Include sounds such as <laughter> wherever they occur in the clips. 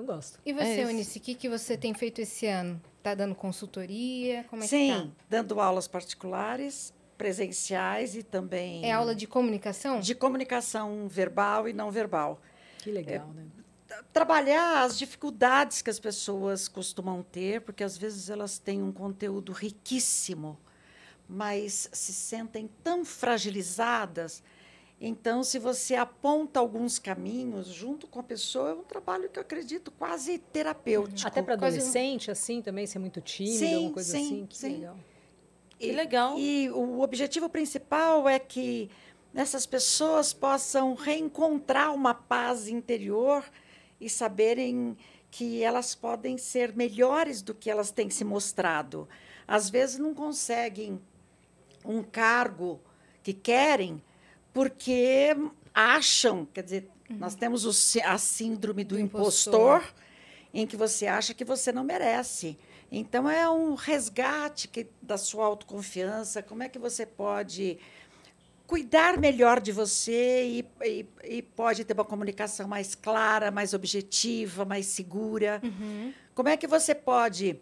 não gosto. E você, é o que, que você tem feito esse ano? Está dando consultoria? Como é Sim, que tá? dando aulas particulares, presenciais e também. É aula de comunicação? De comunicação verbal e não verbal. Que legal, é, né? Trabalhar as dificuldades que as pessoas costumam ter, porque às vezes elas têm um conteúdo riquíssimo, mas se sentem tão fragilizadas então, se você aponta alguns caminhos junto com a pessoa, é um trabalho que eu acredito quase terapêutico. Até para adolescente, assim, também, ser muito tímido, sim, alguma coisa sim, assim. Que sim. legal. E, que legal. E o objetivo principal é que essas pessoas possam reencontrar uma paz interior e saberem que elas podem ser melhores do que elas têm se mostrado. Às vezes não conseguem um cargo que querem, porque acham, quer dizer, uhum. nós temos o, a síndrome do, do impostor, impostor, em que você acha que você não merece. Então é um resgate que, da sua autoconfiança. Como é que você pode cuidar melhor de você e, e, e pode ter uma comunicação mais clara, mais objetiva, mais segura? Uhum. Como é que você pode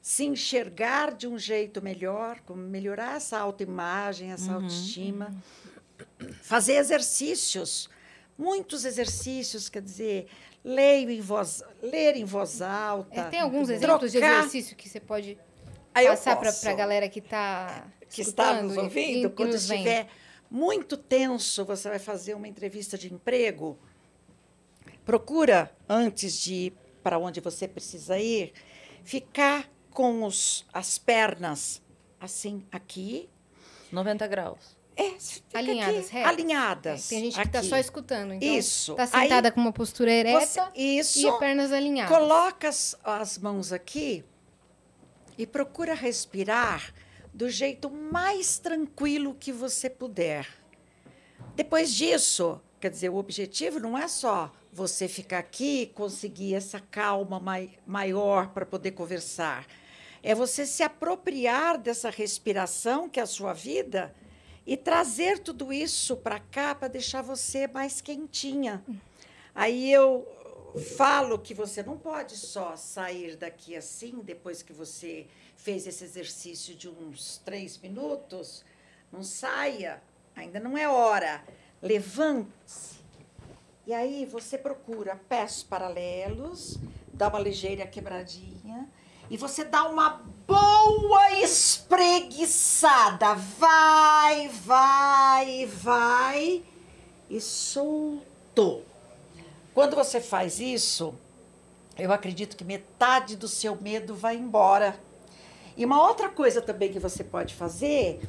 se enxergar de um jeito melhor, como melhorar essa autoimagem, essa uhum. autoestima? Uhum fazer exercícios, muitos exercícios, quer dizer, leio em voz, ler em voz alta. É, tem alguns exemplos trocar. de exercício que você pode ah, passar para a galera que está que está nos ouvindo, e, quando estiver vem. muito tenso, você vai fazer uma entrevista de emprego. Procura antes de ir para onde você precisa ir, ficar com os, as pernas assim aqui, 90 graus. É, alinhadas, aqui, alinhadas. Tem gente que está só escutando. Então, isso. Está sentada Aí, com uma postura ereta você, isso, e pernas alinhadas. Coloca as, as mãos aqui e procura respirar do jeito mais tranquilo que você puder. Depois disso, quer dizer, o objetivo não é só você ficar aqui e conseguir essa calma mai, maior para poder conversar. É você se apropriar dessa respiração que é a sua vida e trazer tudo isso para cá para deixar você mais quentinha. Aí eu falo que você não pode só sair daqui assim, depois que você fez esse exercício de uns três minutos. Não saia, ainda não é hora. Levante-se. E aí você procura pés paralelos, dá uma ligeira quebradinha e você dá uma boa espreguiçada. Vai, vai, vai e soltou. Quando você faz isso, eu acredito que metade do seu medo vai embora. E uma outra coisa também que você pode fazer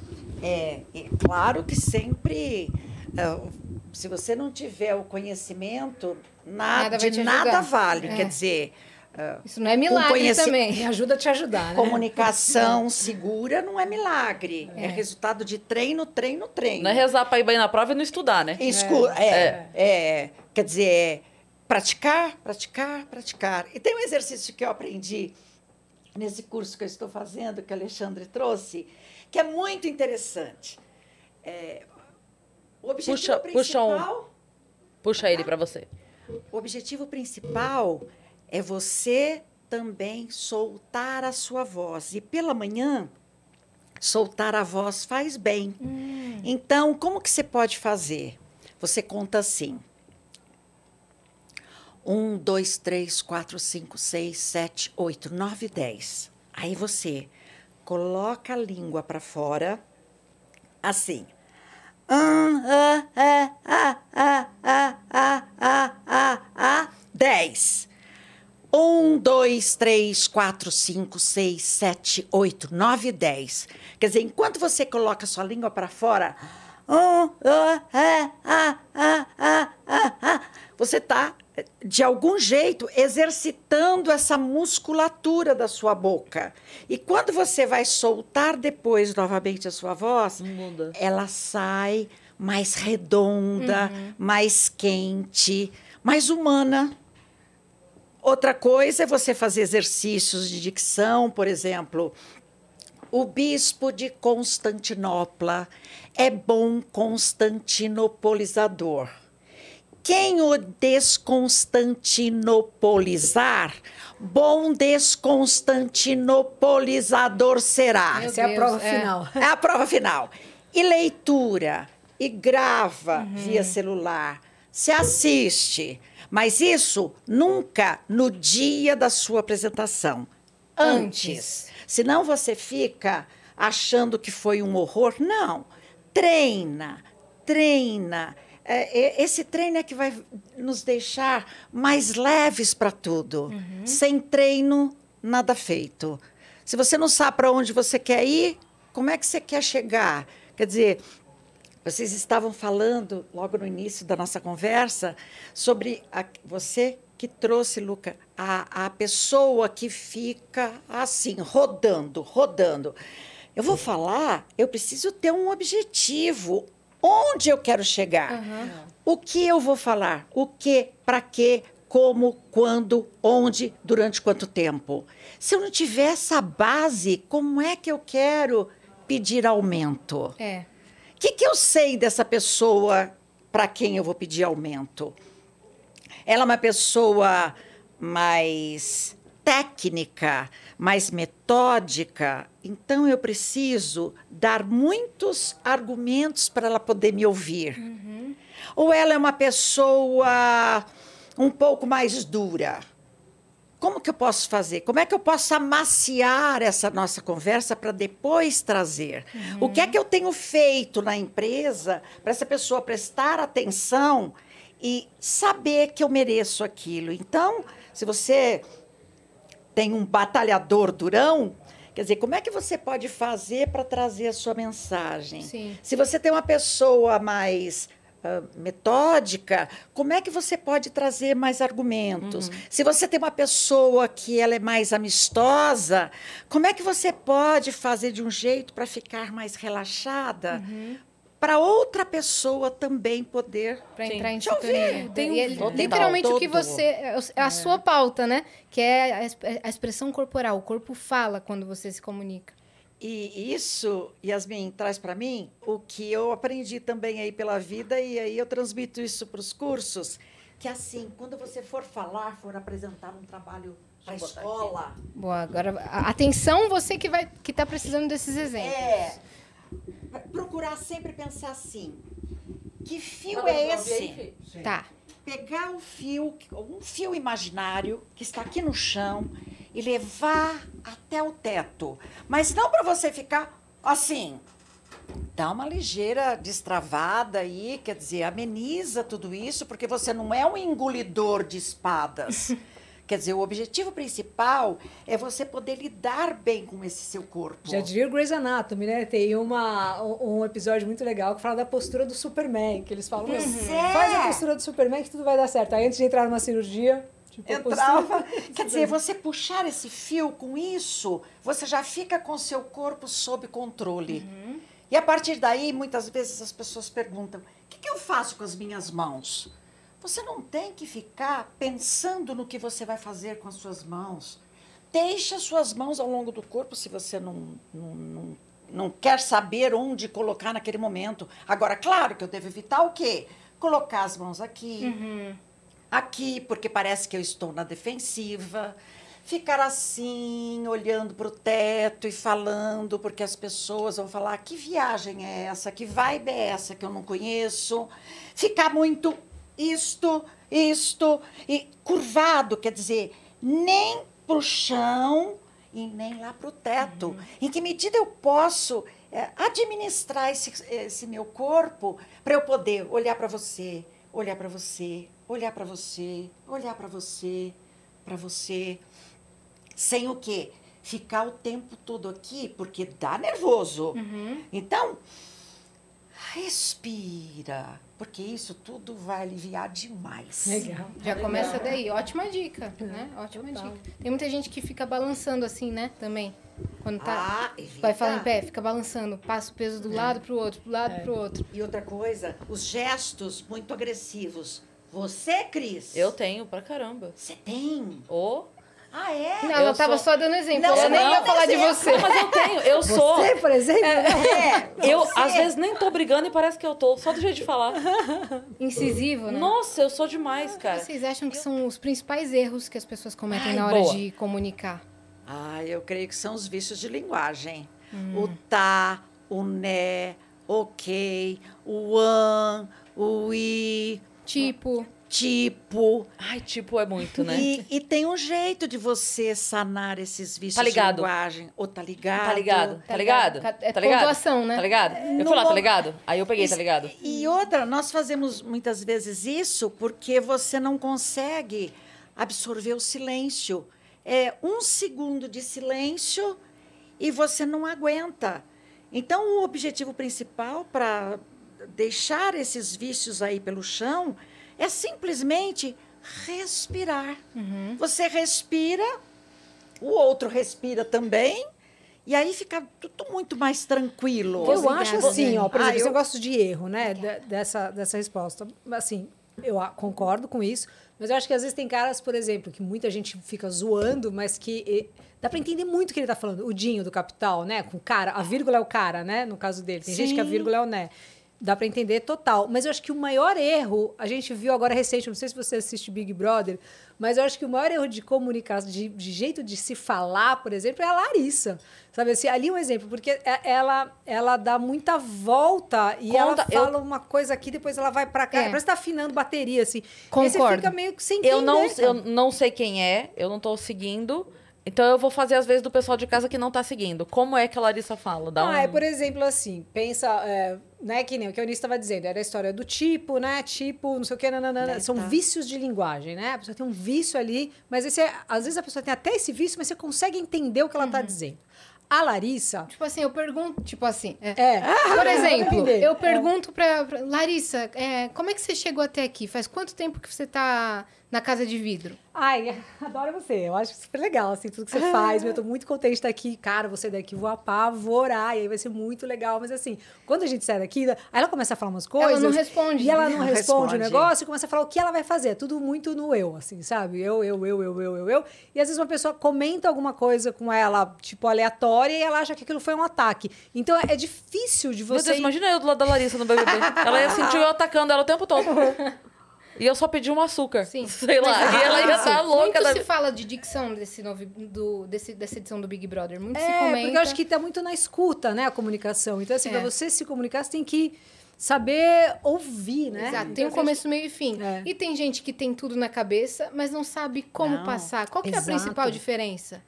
é, é claro que sempre, ah, se você não tiver o conhecimento, nada, nada nada vale. É. Quer dizer é. Isso não é milagre também. Me ajuda a te ajudar. Né? Comunicação <laughs> segura não é milagre. É. é. resultado de treino, treino, treino. Não é rezar para ir bem na prova e não estudar, né? Escu é. É, é. Quer dizer, é praticar, praticar, praticar. E tem um exercício que eu aprendi nesse curso que eu estou fazendo, que o Alexandre trouxe, que é muito interessante. É, o objetivo puxa, principal. Puxa, um, puxa ele para você. O objetivo principal. É você também soltar a sua voz. E pela manhã, soltar a voz faz bem. Hum. Então, como que você pode fazer? Você conta assim. Um, dois, três, quatro, cinco, seis, sete, oito, nove, dez. Aí você coloca a língua para fora, assim. Um, ah, ah, ah, ah, ah, ah, ah, ah, dez um dois três quatro cinco seis sete oito nove dez Quer dizer, enquanto você coloca sua língua para fora, um, ah, ah, ah, ah, ah, você está, de algum jeito, exercitando essa musculatura da sua boca. E quando você vai soltar depois novamente a sua voz, Muda. ela sai mais redonda, uhum. mais quente, mais humana. Outra coisa é você fazer exercícios de dicção, por exemplo. O bispo de Constantinopla é bom constantinopolizador. Quem o desconstantinopolizar, bom desconstantinopolizador será. Meu Essa Deus, é a prova é. final. <laughs> É a prova final. E leitura, e grava uhum. via celular se assiste. Mas isso nunca no dia da sua apresentação. Antes. Antes. Senão você fica achando que foi um horror. Não. Treina, treina. É, é esse treino é que vai nos deixar mais leves para tudo. Uhum. Sem treino, nada feito. Se você não sabe para onde você quer ir, como é que você quer chegar? Quer dizer, vocês estavam falando, logo no início da nossa conversa, sobre a, você que trouxe, Luca, a, a pessoa que fica assim, rodando, rodando. Eu vou falar, eu preciso ter um objetivo. Onde eu quero chegar? Uhum. O que eu vou falar? O que, para quê, como, quando, onde, durante quanto tempo? Se eu não tiver essa base, como é que eu quero pedir aumento? É que, que eu sei dessa pessoa para quem eu vou pedir aumento? Ela é uma pessoa mais técnica, mais metódica, então eu preciso dar muitos argumentos para ela poder me ouvir. Uhum. Ou ela é uma pessoa um pouco mais dura como que eu posso fazer? Como é que eu posso amaciar essa nossa conversa para depois trazer? Uhum. O que é que eu tenho feito na empresa para essa pessoa prestar atenção e saber que eu mereço aquilo? Então, se você tem um batalhador durão, Quer dizer, como é que você pode fazer para trazer a sua mensagem? Sim. Se você tem uma pessoa mais ah, metódica, como é que você pode trazer mais argumentos? Uhum. Se você tem uma pessoa que ela é mais amistosa, como é que você pode fazer de um jeito para ficar mais relaxada? Uhum para outra pessoa também poder para entrar em te Tem, um, total, literalmente o que você é, é a é. sua pauta, né? Que é a, a expressão corporal, o corpo fala quando você se comunica. E isso, Yasmin, traz para mim o que eu aprendi também aí pela vida e aí eu transmito isso para os cursos, que é assim, quando você for falar, for apresentar um trabalho para escola. Boa, agora atenção você que vai que está precisando desses exemplos. É. Procurar sempre pensar assim. Que fio é esse? Sim. Tá. Pegar o fio, um fio imaginário que está aqui no chão e levar até o teto. Mas não para você ficar assim. Dá uma ligeira destravada aí, quer dizer, ameniza tudo isso, porque você não é um engolidor de espadas. <laughs> Quer dizer, o objetivo principal é você poder lidar bem com esse seu corpo. Já diria o Grey's Anatomy, né? Tem uma, um episódio muito legal que fala da postura do Superman, que eles falam, uhum. faz a postura do Superman que tudo vai dar certo. Aí antes de entrar numa cirurgia, Tipo, entrava. <laughs> Quer dizer, você puxar esse fio com isso, você já fica com seu corpo sob controle. Uhum. E a partir daí, muitas vezes as pessoas perguntam: o que, que eu faço com as minhas mãos? Você não tem que ficar pensando no que você vai fazer com as suas mãos. Deixa suas mãos ao longo do corpo se você não, não, não, não quer saber onde colocar naquele momento. Agora, claro que eu devo evitar o quê? Colocar as mãos aqui, uhum aqui, porque parece que eu estou na defensiva. Ficar assim, olhando para o teto e falando, porque as pessoas vão falar: que viagem é essa? Que vibe é essa que eu não conheço? Ficar muito isto, isto, e curvado, quer dizer, nem para o chão e nem lá para o teto. Uhum. Em que medida eu posso é, administrar esse, esse meu corpo para eu poder olhar para você, olhar para você, olhar para você, olhar para você, para você, sem o quê? Ficar o tempo todo aqui, porque dá nervoso. Uhum. Então, respira, porque isso tudo vai aliviar demais. Legal. Já começa daí, ótima dica, né? Ótima Total. dica. Tem muita gente que fica balançando assim, né? Também. Quando tá, ah, vai falar em pé, fica balançando, passa o peso do é. lado para o outro, do lado é. para o outro. E outra coisa, os gestos muito agressivos. Você, Cris? Eu tenho pra caramba. Você tem? O. oh. Ah, é? Não, eu tava estava só dando exemplo. Não, ela nem ia falar de é você. Não, mas eu tenho, eu sou. Você, por exemplo? É, é eu, você. às é. vezes, nem tô brigando e parece que eu tô, só do jeito de falar. Incisivo, né? Nossa, eu sou demais, ah, cara. Vocês acham que eu... são os principais erros que as pessoas cometem Ai, na hora boa. de comunicar? Ah, eu creio que são os vícios de linguagem. Hum. O tá, o né, ok, o an, o i. Tipo. Tipo. Ai, tipo é muito, né? E, e tem um jeito de você sanar esses vícios tá ligado. de linguagem. Ou tá ligado. Tá ligado, tá, tá ligado. Tá ligado? É tá ligado? pontuação, né? Tá ligado? É, eu no fui lá, tá ligado? Aí eu peguei, tá isso, tá ligado? E outra, nós fazemos muitas vezes isso porque você não consegue absorver o silêncio é, um segundo de silêncio e você não aguenta. Então, o objetivo principal para deixar esses vícios aí pelo chão é simplesmente respirar. Uhum. Você respira, o outro respira também. E aí fica tudo muito mais tranquilo. Eu Obrigada. acho assim, ó, por exemplo, ah, eu... esse de erro, né? Dessa, dessa resposta. Assim, eu concordo com isso, mas eu acho que às vezes tem caras, por exemplo, que muita gente fica zoando, mas que e, dá para entender muito o que ele tá falando. O Dinho do Capital, né? Com cara, a vírgula é o cara, né? No caso dele. Tem Sim. gente que a vírgula é o né dá para entender total. Mas eu acho que o maior erro, a gente viu agora recente, não sei se você assiste Big Brother, mas eu acho que o maior erro de comunicação, de, de jeito de se falar, por exemplo, é a Larissa. Sabe assim, ali um exemplo, porque é, é, ela, ela dá muita volta e Conta, ela fala eu... uma coisa aqui, depois ela vai para cá. É. Parece que está afinando bateria, assim. Concordo. Aí você fica meio que sem entender. Eu não, eu não sei quem é, eu não estou seguindo. Então eu vou fazer às vezes do pessoal de casa que não tá seguindo. Como é que a Larissa fala? Dá ah, um... é por exemplo assim, pensa, é, né, que nem o que a Eunice estava dizendo, era a história do tipo, né, tipo, não sei o que, nananana, né, são tá. vícios de linguagem, né? A pessoa tem um vício ali, mas esse é, às vezes a pessoa tem até esse vício, mas você consegue entender o que ela tá uhum. tá dizendo. A Larissa. Tipo assim, eu pergunto. Tipo assim. É. é. Por exemplo, eu é. pergunto pra, pra Larissa, é, como é que você chegou até aqui? Faz quanto tempo que você tá na Casa de Vidro? Ai, <laughs> adoro você. Eu acho super legal, assim, tudo que você faz. eu tô muito contente de estar aqui. Cara, você daqui, vou apavorar. E aí vai ser muito legal. Mas, assim, quando a gente sai daqui, aí ela começa a falar umas coisas. Ela não responde. E ela não, responde, responde, o negócio e começa a falar o que ela vai fazer. Tudo muito no eu, assim, sabe? Eu, eu, eu, eu, eu, eu, eu. E às vezes uma pessoa comenta alguma coisa com ela, tipo, aleatória, e ela acha que aquilo foi um ataque. Então, é difícil de você... Meu Deus, imagina eu do lado da Larissa no BBB. ela ia sentir eu atacando ela o tempo todo. <laughs> E eu só pedi um açúcar. Sim. <laughs> Sei lá. e ela já tá louca. Muito da... se fala de dicção desse novo, do, desse, dessa edição do Big Brother. Muito é, se comenta. porque eu acho que tá muito na escuta, né? A comunicação. Então, assim, é. pra você se comunicar, você tem que saber ouvir, né? Exato. Então, tem um começo, meio e fim. É. E tem gente que tem tudo na cabeça, mas não sabe como não. passar. Qual que Exato. é a principal diferença?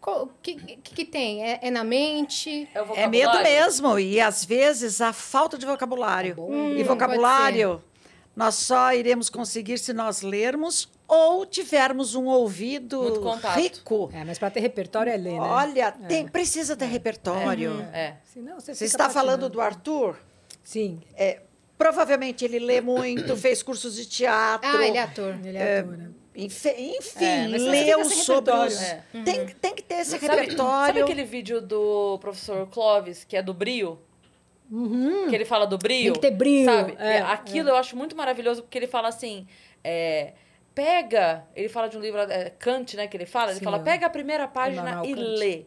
O que, que, que, tem? É, é na mente? É, é, medo mesmo. E às vezes a falta de vocabulário. Tá hum, e vocabulário nós só iremos conseguir se nós lermos ou tivermos um ouvido rico. É, mas para ter repertório é ler, né? Olha, é. tem, precisa ter é. repertório. É. é. Senão você, você está patinando. falando do Arthur? Sim. É, provavelmente ele lê muito, <coughs> fez cursos de teatro. Ah, ele é ator. Ele é, é ator, né? Enfim, é, leu sobre os... É. Uhum. Tem, tem que ter esse sabe, repertório. Sabe aquele vídeo do professor Clóvis, que é do Brio? Uhum. Que ele fala do brilho. Tem que ter brilho. Sabe? É, é. Aquilo é. eu acho muito maravilhoso, porque ele fala assim. É, pega. Ele fala de um livro, é, Kant, né? Que ele fala. Sim, ele fala, pega a primeira página e Kant. lê.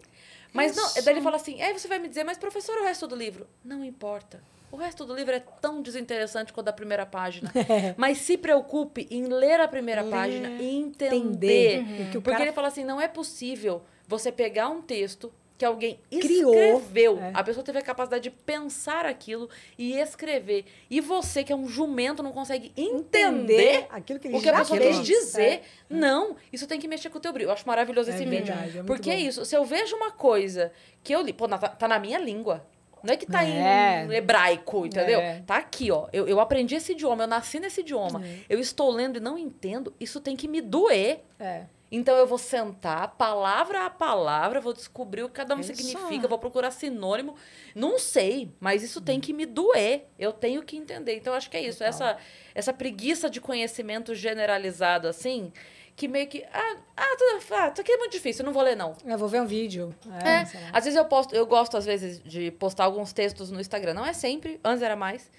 Mas Isso. não, daí ele fala assim: aí você vai me dizer, mas professor, o resto do livro? Não importa. O resto do livro é tão desinteressante quanto a primeira página. <laughs> É. Mas se preocupe em ler a primeira ler. página e entender. entender. Uhum. Porque, cara... ele fala assim: não é possível você pegar um texto, que alguém escreveu. é. A pessoa teve a capacidade de pensar aquilo e escrever. E você, que é um jumento, não consegue entender, entender aquilo que o que a pessoa quis dizer. É. Não, isso tem que mexer com o teu brilho. Eu acho maravilhoso é esse verdade, vídeo. É porque é isso. Se eu vejo uma coisa que eu li... Pô, tá, tá, na minha língua. Não é que tá é. em hebraico, entendeu? É. Tá aqui, ó. Eu, eu aprendi esse idioma, eu nasci nesse idioma. Uhum. Eu estou lendo e não entendo. Isso tem que me doer. É. Então eu vou sentar, palavra a palavra, vou descobrir o que cada um é isso. significa, vou procurar sinônimo. Não sei, mas isso tem uhum. que me doer. Eu tenho que entender. Então acho que é isso, essa essa preguiça de conhecimento generalizado assim, que meio que ah, ah, tudo, ah, isso aqui é muito difícil, não vou ler não. Eu é, vou ver um vídeo. É, é às vezes eu posto, eu gosto às vezes de postar alguns textos no Instagram, não é sempre, antes era mais.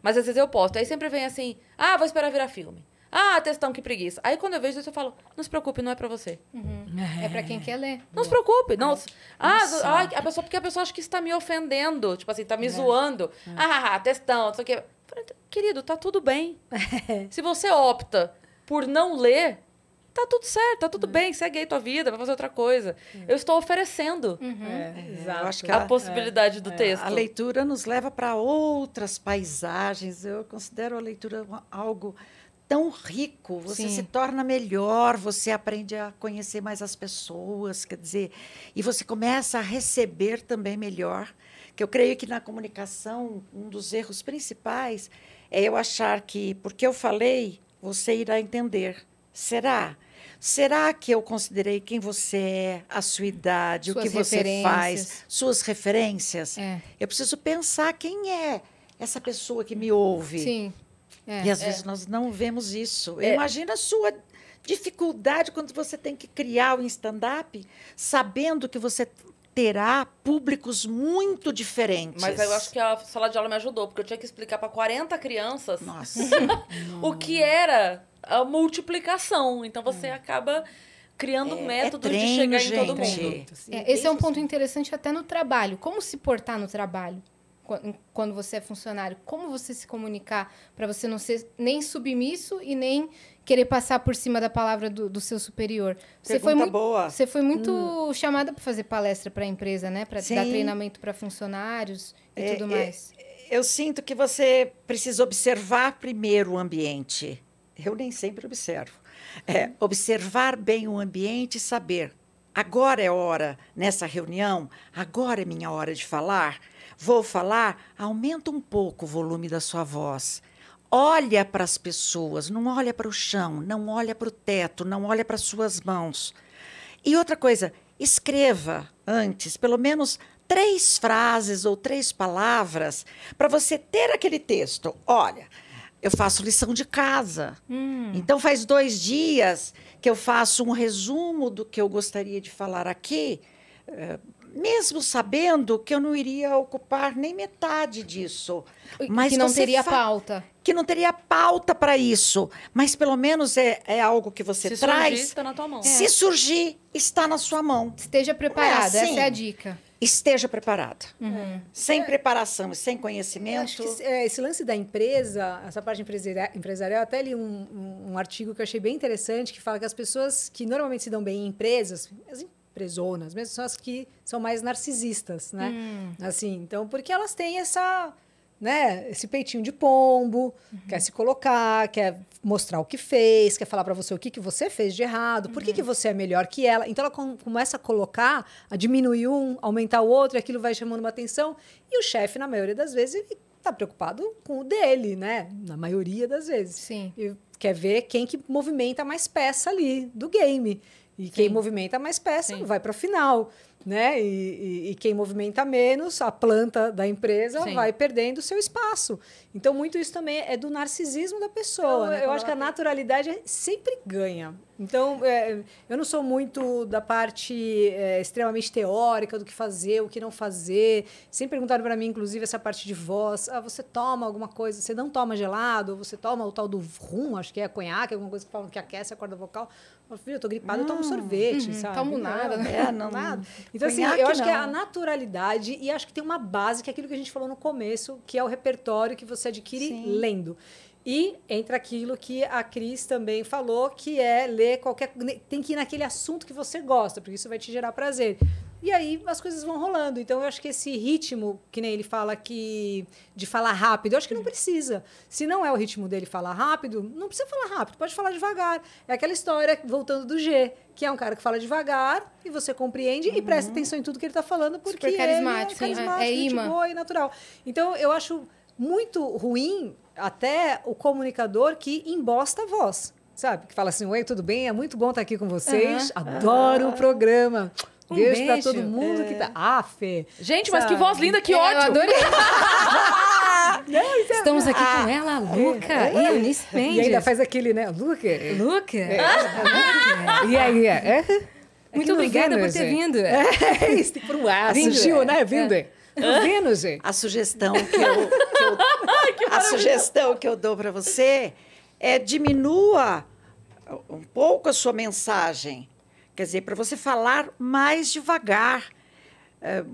Mas às vezes eu posto, aí sempre vem assim: "Ah, vou esperar virar filme". Ah, textão, que preguiça. Aí quando eu vejo isso, eu falo, não se preocupe, não é pra você. Uhum. É. é pra quem quer ler. Não se preocupe. Não. É. Ah, a pessoa, porque a pessoa acha que está me ofendendo, tipo assim, tá me é. zoando. É. Ah, ah, ah textão, isso aqui. Querido, tá tudo bem. É. se você opta por não ler, tá tudo certo, tá tudo é. bem, segue aí tua vida, vai fazer outra coisa. Eu estou oferecendo uhum. é, eu acho que a, a possibilidade é, do é, texto. A leitura nos leva para outras paisagens. Eu considero a leitura algo tão rico, você Sim. se torna melhor, você aprende a conhecer mais as pessoas, quer dizer, e você começa a receber também melhor. Que eu creio que na comunicação, um dos erros principais é eu achar que porque eu falei, você irá entender. Será? Será que eu considerei quem você é, a sua idade, suas o que você faz, suas referências? É. Eu preciso pensar quem é essa pessoa que me ouve. Sim. É, e às é. vezes nós não vemos isso. É. Imagina a sua dificuldade quando você tem que criar o um stand-up sabendo que você terá públicos muito diferentes. Mas eu acho que a sala de aula me ajudou, porque eu tinha que explicar para 40 crianças <laughs> o que era a multiplicação. Então você é. acaba criando é, é métodos é treino, de chegar gente. em todo mundo. É, esse é um ponto interessante até no trabalho. Como se portar no trabalho? quando você é funcionário, como você se comunicar para você não ser nem submisso e nem querer passar por cima da palavra do, do seu superior. você foi muito boa. Você foi muito hum. chamada para fazer palestra para a empresa, né? Para dar treinamento para funcionários e é, tudo é, mais. É, eu sinto que você precisa observar primeiro o ambiente. Eu nem sempre observo. É, observar bem o ambiente e saber agora é hora nessa reunião, agora é minha hora de falar vou falar, aumenta um pouco o volume da sua voz. Olha para as pessoas, não olha para o chão, não olha para o teto, não olha para suas mãos. E outra coisa, escreva antes, pelo menos três frases ou três palavras para você ter aquele texto. Olha, eu faço lição de casa. Hum. Então, faz dois dias que eu faço um resumo do que eu gostaria de falar aqui. Eh, mesmo sabendo que eu não iria ocupar nem metade disso. Mas que não teria pauta. Que não teria pauta para isso. Mas pelo menos é, é algo que você Se traz. Se surgir, está na tua mão. Se é. surgir, está na sua mão. Esteja preparada, é assim? essa é a assim? dica. Esteja preparada. Uhum. É. Sem preparação sem conhecimento. Que, é, esse lance da empresa, essa parte empresarial, até li um, um, artigo que eu achei bem interessante, que fala que as pessoas que normalmente se dão bem em empresas, as empresas presonas, mesmo são as que são mais narcisistas, né? Hum. Assim, então, porque elas têm essa, né, esse peitinho de pombo, uhum. quer se colocar, quer mostrar o que fez, quer falar para você o que, que você fez de errado, por que, que uhum. você é melhor que ela. Então ela com, começa a colocar, a diminuir um, aumentar o outro, e aquilo vai chamando uma atenção, e o chefe na maioria das vezes está preocupado com o dele, né? Na maioria das vezes. Sim. E quer ver quem que movimenta mais peça ali do game. E Sim. quem movimenta mais peça Sim. vai para a final né? E, e, e, quem movimenta menos, a planta da empresa Sim. vai perdendo seu espaço. Então, muito isso também é do narcisismo da pessoa. Né? Eu, né? eu acho que a naturalidade sempre ganha. Então, é, eu não sou muito da parte é, extremamente teórica do que fazer, o que não fazer. Sempre perguntaram para mim, inclusive, essa parte de voz. Ah, você toma alguma coisa, você não toma gelado, você toma o tal do rum, acho que é conhaque, alguma coisa que falam que aquece a corda vocal. Eu falo, filho, eu tô gripado, hum, eu tomo ah, sorvete, uhum, sabe? Tomo nada. É, não, nada. Né? <laughs> Então, assim, eu acho não. que é a naturalidade e acho que tem uma base, que é aquilo que a gente falou no começo, que é o repertório que você adquire Sim. lendo. E entra aquilo que a Cris também falou, que é ler qualquer. Tem que ir naquele assunto que você gosta, porque isso vai te gerar prazer. E aí as coisas vão rolando. Então eu acho que esse ritmo, que nem ele fala que de falar rápido, eu acho que não precisa. Se não é o ritmo dele falar rápido, não precisa falar rápido, pode falar devagar. É aquela história voltando do G, que é um cara que fala devagar e você compreende uhum. e presta uhum. atenção em tudo que ele está falando porque Super carismático, ele é carismático, né? é, é imã. boa e natural. Então eu acho muito ruim até o comunicador que embosta a voz. Sabe? Que fala assim: Oi, tudo bem? É muito bom estar tá aqui com vocês. Uhum. Adoro uhum. o programa um beijo, beijo pra todo mundo é. que tá. É. Ah, Fê. Gente, sabe? mas que voz linda, que é, ótimo. Eu adorei. <laughs> É Estamos aqui ah, com ela, é, Luca é, é, e Eunice Mendes. E ainda faz aquele, né? Luca? Luca? É, e aí, é? Muito obrigada por ter vindo. É, isso, por um ar, surgiu, né? Vindo. É. Vênus. A sugestão que eu, que eu <laughs> que a sugestão que eu dou para você é diminua um pouco a sua mensagem Quer dizer, para você falar mais devagar. Eh,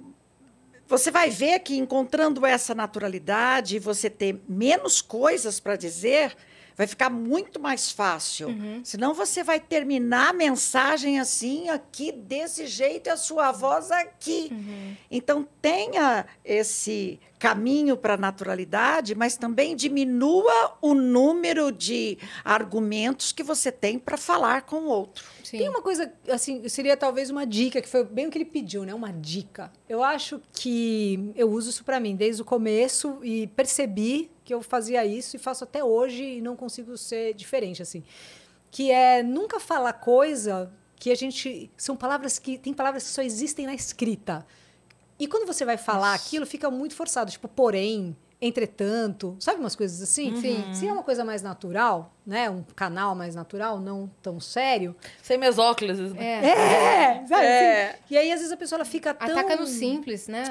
você vai ver que encontrando essa naturalidade, você ter menos coisas para dizer, Vai ficar muito mais fácil. Uhum. Senão você vai terminar a mensagem assim, aqui, desse jeito, a sua voz aqui. Uhum. Então, tenha esse caminho para a naturalidade, mas também diminua o número de argumentos que você tem para falar com o outro. Sim. Tem uma coisa, assim, seria talvez uma dica, que foi bem o que ele pediu, né? Uma dica. Eu acho que eu uso isso para mim desde o começo e percebi que eu fazia isso e faço até hoje e não consigo ser diferente, assim. Que é nunca falar coisa que a gente. São palavras que. Tem palavras que só existem na escrita. E quando você vai falar aquilo, fica muito forçado. Tipo, porém, entretanto, sabe umas coisas assim? Sim. Uhum. Se é uma coisa mais natural, né? Um canal mais natural, não tão sério. Sem meus óculos, né? É, é sabe, é. Assim? E aí, às vezes, a pessoa ela fica Ataca tão... Ataca no simples, né?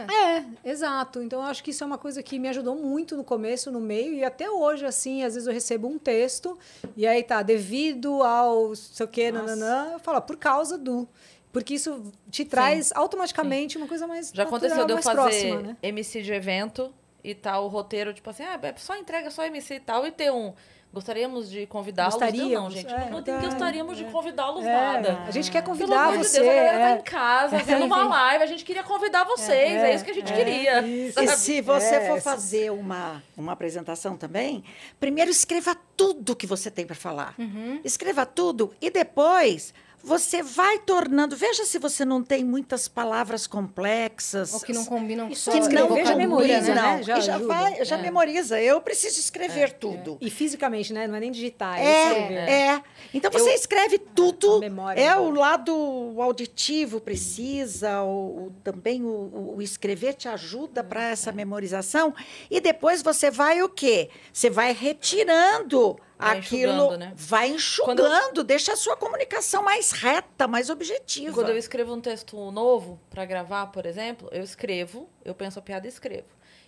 É, exato. Então, eu acho que isso é uma coisa que me ajudou muito no começo, no meio, e até hoje, assim, às vezes eu recebo um texto, e aí tá, devido ao sei o quê, nananã, eu falo, por causa do... Porque isso te traz sim, automaticamente sim. uma coisa mais Já natural, aconteceu de eu fazer próxima, né? MC de evento e tal, o roteiro, tipo assim, ah, é só entrega, só MC e tal, e ter um. Gostaríamos de convidá-los. Não, gente. É, não tem gostaríamos é. de convidá-los é. nada. A gente quer convidar Pelo você. Pelo amor de Deus, a galera tá é. em casa, <laughs> fazendo uma live. A gente queria convidar vocês. É, é isso que a gente é. queria. Isso. E se você for fazer uma, uma apresentação também, primeiro escreva tudo que você tem para falar. Uhum. Escreva tudo e depois você vai tornando. Veja se você não tem muitas palavras complexas. Ou que não combinam com Que não veja memoriza, né? Não. Já, já, vai, já é. memoriza. Eu preciso escrever é, tudo. É. E fisicamente, né? Não é nem digitar. É, é. é. Então você Eu, escreve tudo. Memória, é, é o lado auditivo precisa, o, o também o, o, escrever te ajuda para essa uhum. memorização. E depois você vai o quê? Você vai retirando Vai aquilo enxugando, né? vai enxugando, eu... deixa a sua comunicação mais reta, mais objetiva. Quando eu escrevo um texto novo para gravar, por exemplo, eu escrevo, eu penso a piada e escrevo.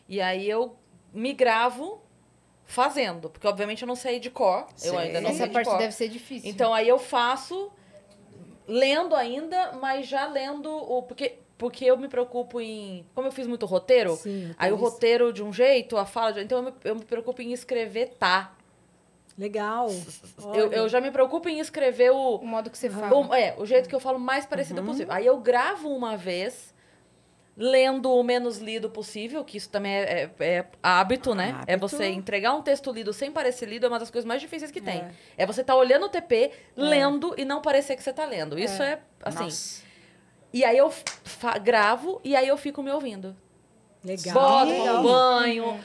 E aí eu me gravo fazendo, porque obviamente eu não sei de cor, Sim. eu ainda não Essa sei parte de cor. deve ser difícil. Então aí eu faço lendo ainda, mas já lendo o porque porque eu me preocupo em. Como eu fiz muito roteiro, Sim, aí o roteiro de um jeito, a fala de. Então eu me, eu me preocupo em escrever tá. Legal. Eu, eu, já me preocupo em escrever o. O modo que você fala. O, é, o jeito que eu falo mais parecido uhum. possível. Aí eu gravo uma vez, lendo o menos lido possível, que isso também é, é, é hábito, né? É hábito. É você entregar um texto lido sem parecer lido, é uma das coisas mais difíceis que tem. É, é você estar tá olhando o TP, é. lendo e não parecer que você está lendo. Isso é. é, assim. Nossa. E aí eu gravo e aí eu fico me ouvindo. Legal. Boto, banho. Uhum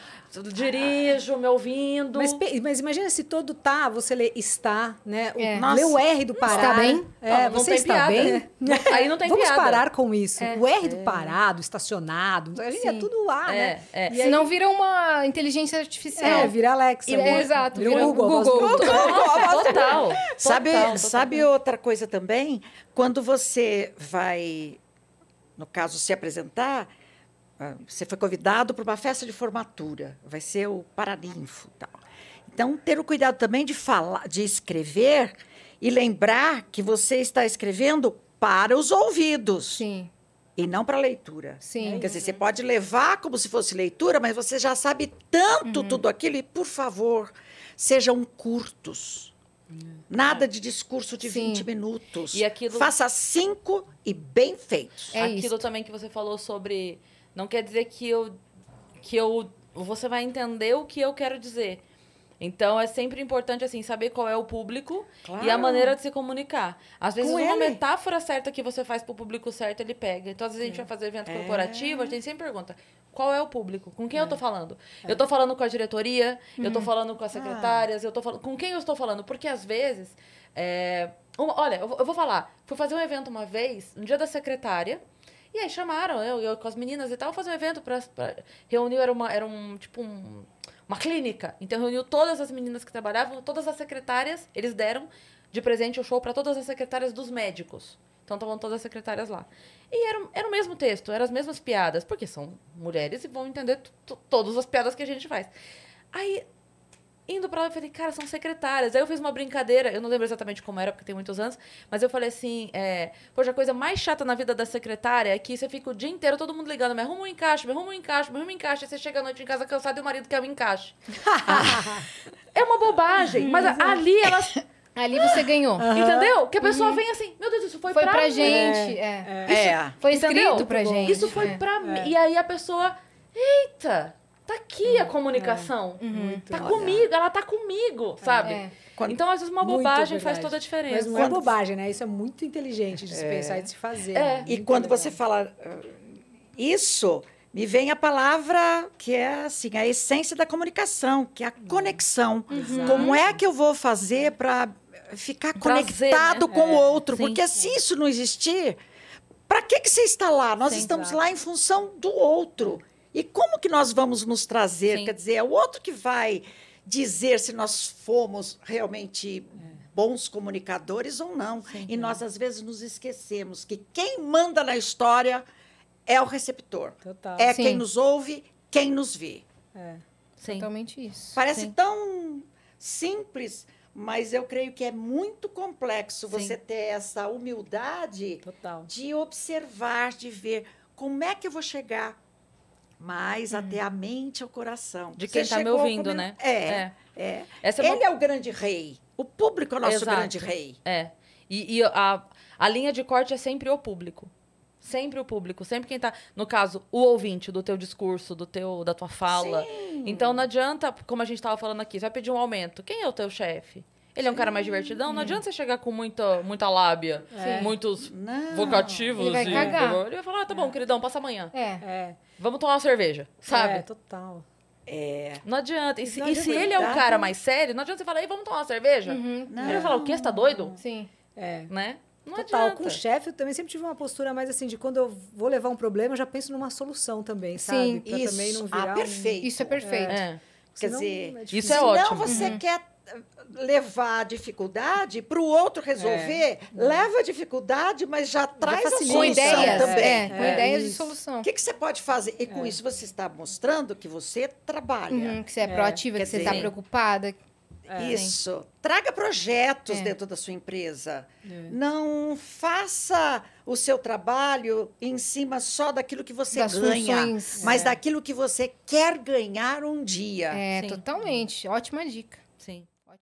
dirijo, me ouvindo. Mas, mas, imagina se todo tá, você lê está, né? O, é. o R do parado Está bem? É, não, você não está piada, bem? Né? <laughs> Aí não tem Vamos piada. parar com isso. É. O R do é. parado, estacionado, é Sim. é tudo A, né? É. E aí... Senão vira uma inteligência artificial. É, vira Alexa. É, né? exato. Vira, vira Google. Google. Google. <laughs> Google. Total. Sabe, total, sabe total. outra coisa também? Quando você vai, no caso, se apresentar ah, você foi convidado para uma festa de formatura, vai ser o Paraninfo. Tal. Então, ter o cuidado também de falar, de escrever e lembrar que você está escrevendo para os ouvidos. Sim. E não para leitura. Sim. Quer dizer, você pode levar como se fosse leitura, mas você já sabe tanto uhum. tudo aquilo. E, por favor, sejam curtos. Hum. Nada é. de discurso de Sim. 20 minutos. Aquilo... Faça cinco e bem feitos. É aquilo isso. também que você falou sobre não quer dizer que eu que eu você vai entender o que eu quero dizer. Então é sempre importante assim saber qual é o público claro. e a maneira de se comunicar. Às vezes Com uma ele. metáfora certa que você faz para o público certo, ele pega. Então às vezes a gente é. vai fazer evento é. corporativo, a gente sempre pergunta: qual é o público? Com quem é. é. eu estou falando? Eu estou falando com a diretoria, eu estou uhum. falando com as ah. secretárias, ah. eu estou falando com quem eu estou falando? Porque às vezes é, uma, olha, eu vou falar. Fui fazer um evento uma vez, no dia da secretária, e aí chamaram, eu, eu com as meninas e tal, fazer um evento para reuniu era uma era um tipo um, uma clínica. Então reuniu todas as meninas que trabalhavam, todas as secretárias, eles deram de presente o show para todas as secretárias dos médicos. Então estavam todas as secretárias lá. E era, era o mesmo texto, eram as mesmas piadas, porque são mulheres e vão entender todas as piadas que a gente faz. Aí Indo pra lá, eu falei, cara, são secretárias. Aí eu fiz uma brincadeira, eu não lembro exatamente como era, porque tem muitos anos, mas eu falei assim: é, Poxa, a coisa mais chata na vida da secretária é que você fica o dia inteiro todo mundo ligando, me arruma um encaixe, me arruma um encaixe, me arruma um encaixe. Aí você chega à noite em casa cansado e o marido quer um encaixe. <laughs> é uma bobagem, mas ali elas. <laughs> Ali você ganhou. Uhum. Entendeu? Que a pessoa uhum. vem assim, meu Deus, isso foi, foi pra, pra gente. É. É. é. Isso é. Foi escrito Entendeu? pra gente. Isso foi é. pra mim. É. E aí a pessoa, eita, tá aqui é, a comunicação. É. Uhum. Tá comigo, ela tá comigo, é. sabe? É. Quando, então, às vezes, uma bobagem faz toda a diferença. Mas não é quando... é bobagem, né? Isso é muito inteligente de se é. pensar e de se fazer. Né? E muito quando legal. você fala ah, isso, me vem a palavra que é assim, a essência da comunicação, que é a conexão. Uhum. Como é que eu vou fazer para ficar Prazer, conectado né? com o outro? Sim. Porque se isso não existir, para que, que você está lá? Nós Sim, estamos claro. lá em função do outro. E como que nós vamos nos trazer? Sim. Quer dizer, é o outro que vai dizer se nós fomos realmente é. bons comunicadores ou não. Sim, e é. nós, às vezes, nos esquecemos que quem manda na história é o receptor. Total. É Sim. quem nos ouve, quem nos vê. É, Sim. totalmente isso. Parece Sim. tão simples, mas eu creio que é muito complexo você ter essa humildade Total. de observar, de ver como é que eu vou chegar mas hum. até a mente ao coração. De quem está me ouvindo, né? É. é. é. é Ele é o grande rei. O público é o nosso Exato. grande rei. É. E, e a, a linha de corte é sempre o público. Sempre o público, sempre quem está. no caso, o ouvinte do teu discurso, do teu da tua fala. Sim. Então não adianta, como a gente estava falando aqui, você vai pedir um aumento. Quem é o teu chefe? Ele é um cara mais divertidão. Não adianta você chegar com muita, muita lábia, Sim. É. muitos não, vocativos. Ele vai, e, cagar. ele vai falar, ah, tá bom, é. queridão, passa amanhã. É. é. Vamos tomar uma cerveja, é, sabe? É, total. É. Não adianta. E se, adianta. E se ele é um cara mais sério, não adianta você falar, ei, vamos tomar uma cerveja? Uhum. Não. Ele vai falar, o quê? Você tá doido? Sim. É. Né? Não Total, adianta. com o chefe eu também sempre tive uma postura mais assim, de quando eu vou levar um problema, eu já penso numa solução também, Sim. sabe? Pra isso. também não ah, virar ah, perfeito. Um... Isso é perfeito. É. Quer dizer, isso é ótimo. Se Não, você uhum. quer levar a dificuldade para o outro resolver, é. Hum. leva a dificuldade, mas já, traz já a solução com ideias, também. É, com é. ideias isso. de solução. O que, que, você pode fazer? E com é. isso você está mostrando que você trabalha. Uhum, que você é, é. proativa, que você está preocupada. Isso. Traga projetos dentro da sua empresa. Não faça o seu trabalho em cima só daquilo que você das ganha, funções. mas daquilo que você quer ganhar um dia. É, Sim. totalmente. Ótima dica.